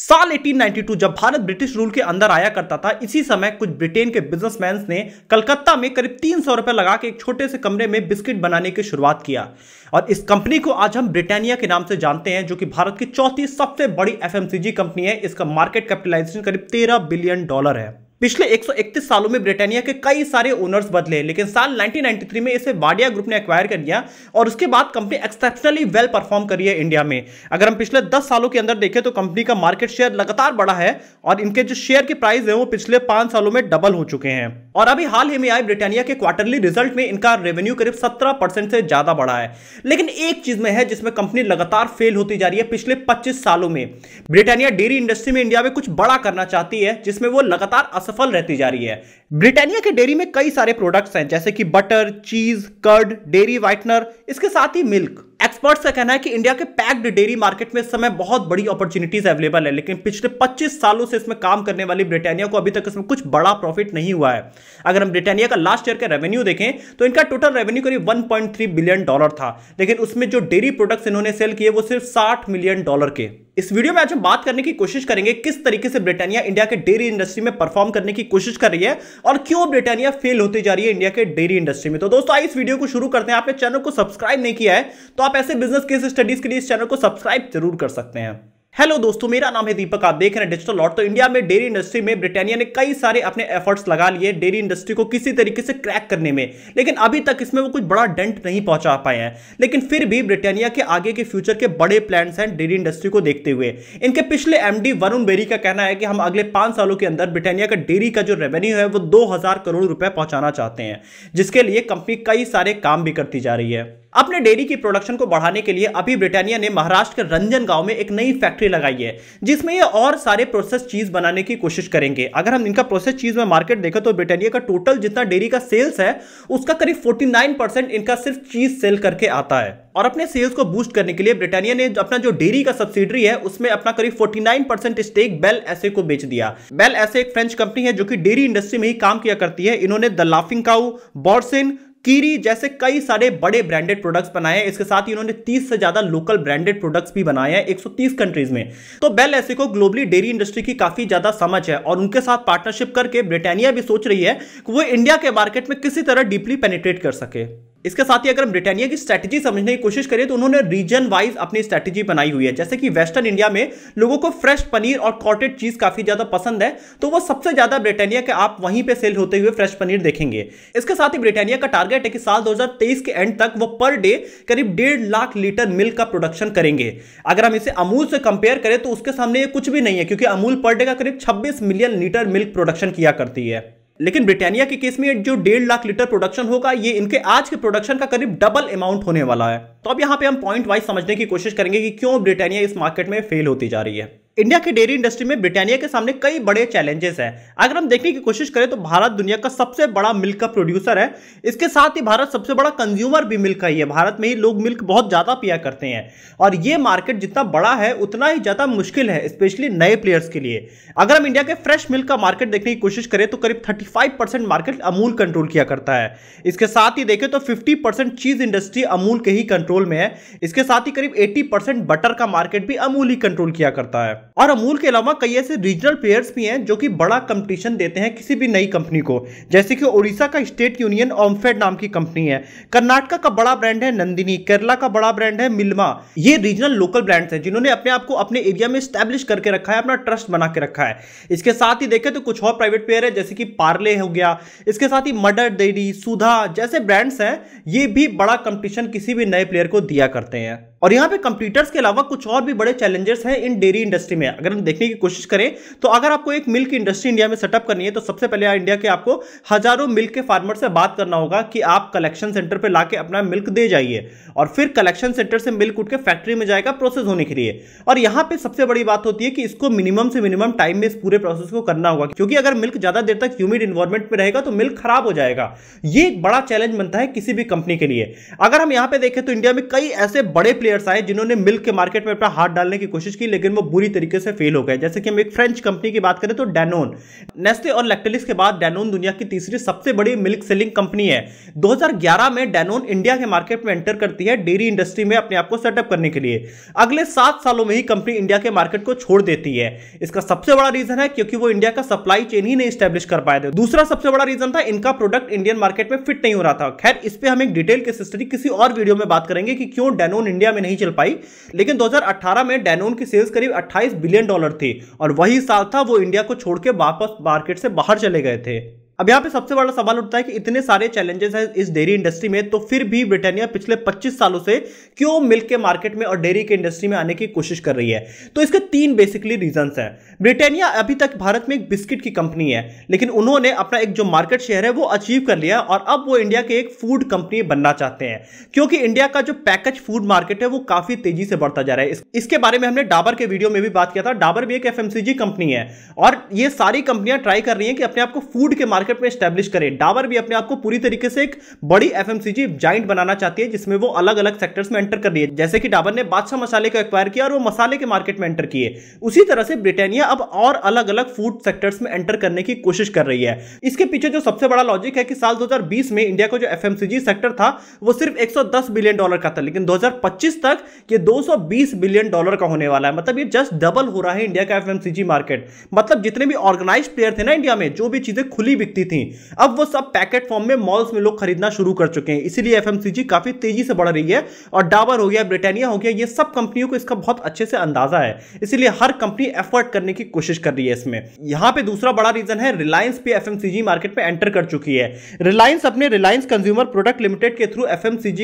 साल 1892 जब Bharat British rule के अंदर आया करता था इसी समय कुछ ब्रिटेन के बिजनेसमैन ने कलकत्ता में करीब तीन सौ रुपए लगा के एक छोटे से कमरे में बिस्किट बनाने की शुरुआत किया और इस कंपनी को आज हम ब्रिटानिया के नाम से जानते हैं जो कि भारत की चौथी सबसे बड़ी एफएमसीजी कंपनी है इसका मार्केट कैपिटलाइजेशन करीब तेरह बिलियन डॉलर है पिछले 131 सालों में ब्रिटानिया के कई सारे ओनर्स बदले लेकिन साल 1993 में इसे वाडिया ग्रुप ने एक्वायर कर लिया और उसके बाद कंपनी एक्सेप्शनली वेल परफॉर्म करी है इंडिया में अगर हम पिछले 10 सालों के अंदर देखें तो कंपनी का मार्केट शेयर लगातार बढ़ा है और इनके जो शेयर के प्राइस है वो पिछले पांच सालों में डबल हो चुके हैं और अभी हाल ही में आए ब्रिटानिया के क्वार्टरली रिजल्ट में इनका रेवेन्यू करीब सत्रह से ज्यादा बढ़ा है लेकिन एक चीज में है जिसमें कंपनी लगातार फेल होती जा रही है पिछले पच्चीस सालों में ब्रिटानिया डेयरी इंडस्ट्री में इंडिया में कुछ बड़ा करना चाहती है जिसमें वो लगातार असफल रहती जा रही है ब्रिटानिया के डेयरी में कई सारे प्रोडक्ट्स हैं जैसे कि butter cheese curd dairy whitener इसके साथ ही मिल्क एक्सपर्ट्स का कहना है कि इंडिया के पैक्ड डेयरी मार्केट में इस समय बहुत बड़ी अपॉर्चुनिटीज अवेलेबल है लेकिन पिछले 25 सालों से इसमें काम करने वाली ब्रिटानिया को अभी तक इसमें कुछ बड़ा प्रॉफिट नहीं हुआ है अगर हम ब्रिटानिया का लास्ट ईयर का रेवेन्यू देखें तो इनका टोटल रेवेन्यू करीब वन बिलियन डॉलर था लेकिन उसमें जो डेयरी प्रोडक्ट्स इन्होंने सेल किए वो सिर्फ साठ मिलियन डॉलर के इस वीडियो में आज हम बात करने की कोशिश करेंगे किस तरीके से ब्रिटानिया इंडिया के डेयरी इंडस्ट्री में परफॉर्म करने की कोशिश कर रही है और क्यों ब्रिटानिया फेल होती जा रही है इंडिया के डेयरी इंडस्ट्री में तो दोस्तों आइए इस वीडियो को शुरू करते हैं आपने चैनल को सब्सक्राइब नहीं किया है तो आप ऐसे बिजनेस केस स्टडीज के लिए इस चैनल को सब्सक्राइब जरूर कर सकते हैं हेलो दोस्तों मेरा नाम है दीपक आप देख रहे हैं डिजिटल लॉट तो इंडिया में डेयरी इंडस्ट्री में ब्रिटानिया ने कई सारे अपने एफर्ट्स लगा लिए डेयरी इंडस्ट्री को किसी तरीके से क्रैक करने में लेकिन अभी तक इसमें वो कुछ बड़ा डेंट नहीं पहुंचा पाए हैं लेकिन फिर भी ब्रिटानिया के आगे के फ्यूचर के बड़े प्लान हैं डेयरी इंडस्ट्री को देखते हुए इनके पिछले एम वरुण बेरी का कहना है कि हम अगले पांच सालों के अंदर ब्रिटानिया का डेयरी का जो रेवेन्यू है वो दो करोड़ रुपए पहुंचाना चाहते हैं जिसके लिए कंपनी कई सारे काम भी करती जा रही है अपने डेयरी की प्रोडक्शन को बढ़ाने के लिए अभी ब्रिटानिया ने महाराष्ट्र के रंजन गांव में एक नई फैक्ट्री लगाई है जिसमें ये और सारे प्रोसेस चीज बनाने की कोशिश करेंगे अगर हम इनका प्रोसेस चीज में मार्केट देखें तो ब्रिटानिया का टोटल जितना डेयरी का सेल्स है उसका करीब 49% इनका सिर्फ चीज सेल करके आता है और अपने सेल्स को बूस्ट करने के लिए ब्रिटानिया ने अपना जो डेयरी का सब्सिडरी है उसमें अपना करीब 49 परसेंट स्टेक बेल एसे को बेच दिया बेल एसे एक फ्रेंच कंपनी है जो कि डेयरी इंडस्ट्री में ही काम किया करती है इन्होंने द लाफिंग काउ बॉर्सिन कीरी जैसे कई सारे बड़े ब्रांडेड प्रोडक्ट्स बनाए हैं इसके साथ ही उन्होंने 30 से ज्यादा लोकल ब्रांडेड प्रोडक्ट्स भी बनाए हैं 130 कंट्रीज में तो बेल ऐसे को ग्लोबली डेयरी इंडस्ट्री की काफी ज्यादा समझ है और उनके साथ पार्टनरशिप करके ब्रिटानिया भी सोच रही है कि वो इंडिया के मार्केट में किसी तरह डीपली पेनिट्रेट कर सके इसके साथ ही अगर हम ब्रिटानिया की स्ट्रैटेजी समझने की कोशिश करें तो उन्होंने रीजन वाइज अपनी स्ट्रैटेजी बनाई हुई है जैसे कि वेस्टर्न इंडिया में लोगों को फ्रेश पनीर और कॉटेड चीज काफी ज्यादा पसंद है तो वो सबसे ज्यादा ब्रिटानिया के आप वहीं पे सेल होते हुए फ्रेश पनीर देखेंगे इसके साथ ही ब्रिटानिया का टारगेट है कि साल दो के एंड तक वो पर डे करीब डेढ़ लाख लीटर मिल्क का प्रोडक्शन करेंगे अगर हम इसे अमूल से कंपेयर करें तो उसके सामने कुछ भी नहीं है क्योंकि अमूल पर डे का करीब छब्बीस मिलियन लीटर मिल्क प्रोडक्शन किया करती है लेकिन ब्रिटानिया के केस में जो डेढ़ लाख लीटर प्रोडक्शन होगा ये इनके आज के प्रोडक्शन का करीब डबल अमाउंट होने वाला है तो अब यहाँ पे हम पॉइंट वाइज समझने की कोशिश करेंगे कि क्यों ब्रिटानिया इस मार्केट में फेल होती जा रही है इंडिया की डेयरी इंडस्ट्री में ब्रिटानिया के सामने कई बड़े चैलेंजेस हैं अगर हम देखने की कोशिश करें तो भारत दुनिया का सबसे बड़ा मिल्क का प्रोड्यूसर है इसके साथ ही भारत सबसे बड़ा कंज्यूमर भी मिल्क का ही है भारत में ही लोग मिल्क बहुत ज़्यादा पिया करते हैं और ये मार्केट जितना बड़ा है उतना ही ज़्यादा मुश्किल है स्पेशली नए प्लेयर्स के लिए अगर हम इंडिया के फ्रेश मिल्क का मार्केट देखने की कोशिश करें तो करीब थर्टी मार्केट अमूल कंट्रोल किया करता है इसके साथ ही देखें तो फिफ्टी चीज़ इंडस्ट्री अमूल के ही कंट्रोल में है इसके साथ ही करीब एट्टी बटर का मार्केट भी अमूल ही कंट्रोल किया करता है और अमूल के अलावा कई ऐसे रीजनल प्लेयर्स भी हैं जो कि बड़ा कंपटीशन देते हैं किसी भी नई कंपनी को जैसे कि ओडिशा का स्टेट यूनियन ओमफेड नाम की कंपनी है कर्नाटका का बड़ा ब्रांड है नंदिनी केरला का बड़ा ब्रांड है मिलमा ये रीजनल लोकल ब्रांड्स हैं जिन्होंने अपने आप को अपने एरिया में स्टैब्लिश करके रखा है अपना ट्रस्ट बना के रखा है इसके साथ ही देखें तो कुछ और प्राइवेट प्लेयर है जैसे कि पार्ले हो गया इसके साथ ही मडर डेरी सुधा जैसे ब्रांड्स हैं ये भी बड़ा कंपटीशन किसी भी नए प्लेयर को दिया करते हैं और यहाँ पे कंप्यूटर्स के अलावा कुछ और भी बड़े चैलेंजेस हैं इन डेयरी इंडस्ट्री में अगर हम देखने की कोशिश करें तो अगर आपको एक मिल्क इंडस्ट्री इंडिया में सेटअप करनी है तो सबसे पहले इंडिया के आपको हजारों मिल्क के फार्मर से बात करना होगा कि आप कलेक्शन सेंटर पर लाके अपना मिल्क दे जाइए और फिर कलेक्शन सेंटर से मिल्क उठ के फैक्ट्री में जाएगा प्रोसेस होने के लिए और यहाँ पे सबसे बड़ी बात होती है कि इसको मिनिमम से मिनिमम टाइम में इस पूरे प्रोसेस को करना होगा क्योंकि अगर मिल्क ज्यादा देर तक ह्यूमिड इन्वायरमेंट में रहेगा तो मिल्क खराब हो जाएगा ये एक बड़ा चैलेंज बनता है किसी भी कंपनी के लिए अगर हम यहाँ पे देखें तो इंडिया में कई ऐसे बड़े प्लेयर्स आए जिन्होंने मिल्क के मार्केट में अपना हाथ डालने की कोशिश की लेकिन वो बुरी तरीके से फेल हो गए जैसे कि हम एक फ्रेंच कंपनी की बात करें तो डेनोन नेस्ले और लैक्टेलिस के बाद डेनोन दुनिया की तीसरी सबसे बड़ी मिल्क सेलिंग कंपनी है दो में डेनोन इंडिया के मार्केट में एंटर करती है डेयरी इंडस्ट्री में अपने आप को सेटअप करने के लिए अगले सात सालों में ही कंपनी इंडिया के मार्केट को छोड़ देती है इसका सबसे बड़ा रीजन है क्योंकि वो इंडिया का सप्लाई चेन ही नहीं स्टैब्लिश कर पाए थे दूसरा सबसे बड़ा रीजन था इनका प्रोडक्ट इंडियन मार्केट में फिट नहीं हो रहा था खैर इस पर हम एक डिटेल के सिस्टरी किसी और वीडियो में बात करेंगे कि क्यों डेनोन इंडिया में नहीं चल पाई लेकिन 2018 में डेनोन की सेल्स करीब 28 बिलियन डॉलर थी और वही साल था वो इंडिया को छोड़ के वापस मार्केट से बाहर चले गए थे अब यहाँ पे सबसे बड़ा सवाल उठता है कि इतने सारे चैलेंजेस हैं इस डेयरी इंडस्ट्री में तो फिर भी ब्रिटानिया पिछले 25 सालों से क्यों मिल्क के मार्केट में और डेयरी के इंडस्ट्री में आने की कोशिश कर रही है तो इसके तीन बेसिकली रीजंस हैं ब्रिटानिया अभी तक भारत में एक बिस्किट की कंपनी है लेकिन उन्होंने अपना एक जो मार्केट शेयर है वो अचीव कर लिया और अब वो इंडिया के एक फूड कंपनी बनना चाहते हैं क्योंकि इंडिया का जो पैकेज फूड मार्केट है वो काफी तेजी से बढ़ता जा रहा है इसके बारे में हमने डाबर के वीडियो में भी बात किया था डाबर भी एक एफ कंपनी है और ये सारी कंपनियां ट्राई कर रही है कि अपने आपको फूड के मार्केट मार्केट में स्टैब्लिश करें डाबर भी अपने आप को पूरी तरीके से एक बड़ी एफ जाइंट बनाना चाहती है जिसमें वो अलग अलग सेक्टर्स में एंटर कर रही है जैसे कि डाबर ने बादशाह मसाले को एक्वायर किया और वो मसाले के मार्केट में एंटर किए उसी तरह से ब्रिटेनिया अब और अलग अलग फूड सेक्टर्स में एंटर करने की कोशिश कर रही है इसके पीछे जो सबसे बड़ा लॉजिक है कि साल 2020 में इंडिया का जो एफ सेक्टर था वो सिर्फ 110 बिलियन डॉलर का था लेकिन 2025 तक ये 220 बिलियन डॉलर का होने वाला है मतलब ये जस्ट डबल हो रहा है इंडिया का एफ मार्केट मतलब जितने भी ऑर्गेनाइज प्लेयर थे ना इंडिया में जो भी चीजें खुली बिकती बिकती थी अब वो सब पैकेट फॉर्म में मॉल्स में लोग खरीदना शुरू कर चुके हैं इसीलिए एफ काफी तेजी से बढ़ रही है और डाबर हो गया ब्रिटानिया हो गया ये सब कंपनियों को इसका बहुत अच्छे से अंदाजा है इसीलिए हर कंपनी एफर्ट करने की कोशिश कर रही है इसमें यहां पे दूसरा बड़ा रीजन है रिलायंस भी एफ मार्केट में एंटर कर चुकी है रिलायंस अपने रिलायंस कंज्यूमर प्रोडक्ट लिमिटेड के थ्रू एफ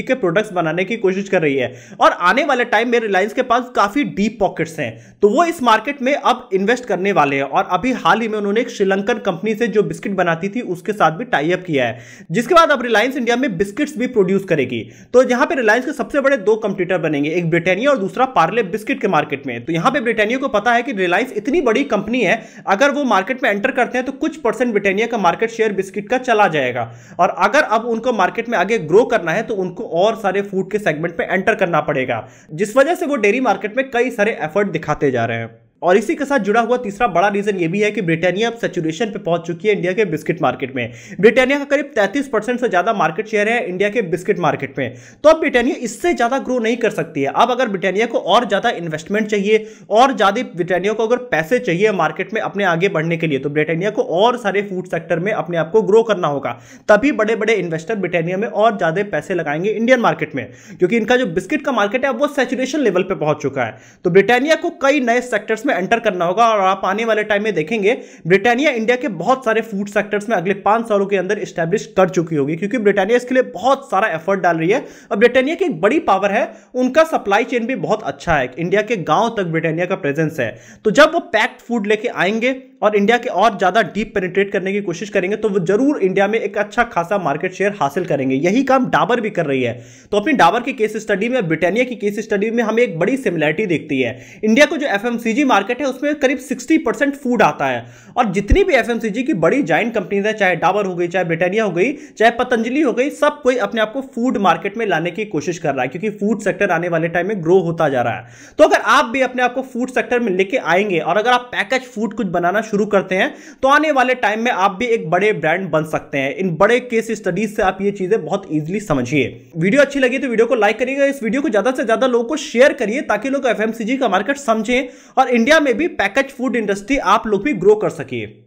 के प्रोडक्ट्स बनाने की कोशिश कर रही है और आने वाले टाइम में रिलायंस के पास काफी डीप पॉकेट्स हैं तो वो इस मार्केट में अब इन्वेस्ट करने वाले हैं और अभी हाल ही में उन्होंने एक श्रीलंकन कंपनी से जो बिस्किट बनाती आती थी उसके साथ भी टाइप किया है जिसके बाद अब रिलायंस इंडिया में बिस्किट्स भी प्रोड्यूस करेगी तो यहां पे रिलायंस के सबसे बड़े दो कंप्यूटर बनेंगे एक ब्रिटेनिया और दूसरा पार्ले बिस्किट के मार्केट में तो यहां पर ब्रिटेनिया को पता है कि रिलायंस इतनी बड़ी कंपनी है अगर वो मार्केट में एंटर करते हैं तो कुछ परसेंट ब्रिटेनिया का मार्केट शेयर बिस्किट का चला जाएगा और अगर अब उनको मार्केट में आगे ग्रो करना है तो उनको और सारे फूड के सेगमेंट में एंटर करना पड़ेगा जिस वजह से वो डेयरी मार्केट में कई सारे एफर्ट दिखाते जा रहे हैं और इसी के साथ जुड़ा हुआ तीसरा बड़ा रीजन ये भी है कि ब्रिटानिया अब सेचुरेशन पे पहुंच चुकी है इंडिया के बिस्किट मार्केट में ब्रिटानिया का करीब 33 परसेंट से ज्यादा मार्केट शेयर है इंडिया के बिस्किट मार्केट में तो अब ब्रिटानिया इससे ज्यादा ग्रो नहीं कर सकती है अब अगर ब्रिटानिया को और ज्यादा इन्वेस्टमेंट चाहिए और ज्यादा ब्रिटानिया को अगर पैसे चाहिए मार्केट में अपने आगे बढ़ने के लिए तो ब्रिटानिया को और सारे फूड सेक्टर में अपने आप को ग्रो करना होगा तभी बड़े बड़े इन्वेस्टर ब्रिटानिया में और ज्यादा पैसे लगाएंगे इंडियन मार्केट में क्योंकि इनका जो बिस्किट का मार्केट है वो सेचुरेशन लेवल पर पहुंच चुका है तो ब्रिटानिया को कई नए सेक्टर्स में में एंटर करना होगा और आप आने वाले टाइम में देखेंगे ब्रिटानिया इंडिया के बहुत सारे फूड सेक्टर्स में अगले पांच सालों के अंदर स्टैब्लिश कर चुकी होगी क्योंकि ब्रिटानिया इसके लिए बहुत सारा एफर्ट डाल रही है और ब्रिटानिया की एक बड़ी पावर है उनका सप्लाई चेन भी बहुत अच्छा है इंडिया के गांव तक ब्रिटानिया का प्रेजेंस है तो जब वो पैक्ड फूड लेके आएंगे और इंडिया के और ज़्यादा डीप पेनिट्रेट करने की कोशिश करेंगे तो वो जरूर इंडिया में एक अच्छा खासा मार्केट शेयर हासिल करेंगे यही काम डाबर भी कर रही है तो अपनी डाबर की केस स्टडी में ब्रिटानिया की केस स्टडी में हमें एक बड़ी सिमिलैरिटी दिखती है इंडिया को जो एफ एम मार्केट है उसमें करीब 60 परसेंट फूड आता है और जितनी भी एफएमसीजी की बड़ी जॉइंट कंपनीज है चाहे डाबर हो गई चाहे ब्रिटानिया हो गई चाहे पतंजलि हो गई सब कोई अपने आप को फूड मार्केट में लाने की कोशिश कर रहा है क्योंकि फूड सेक्टर आने वाले टाइम में ग्रो होता जा रहा है तो अगर आप भी अपने आप को फूड सेक्टर में लेके आएंगे और अगर आप पैकेज फूड कुछ बनाना शुरू करते हैं तो आने वाले टाइम में आप भी एक बड़े ब्रांड बन सकते हैं इन बड़े केस स्टडीज से आप ये चीजें बहुत ईजिली समझिए वीडियो अच्छी लगी तो वीडियो को लाइक करिएगा इस वीडियो को ज्यादा से ज्यादा लोगों को शेयर करिए ताकि लोग एफ का मार्केट समझें और इंडिया में भी पैकेज फूड इंडस्ट्री आप लोग भी ग्रो कर सके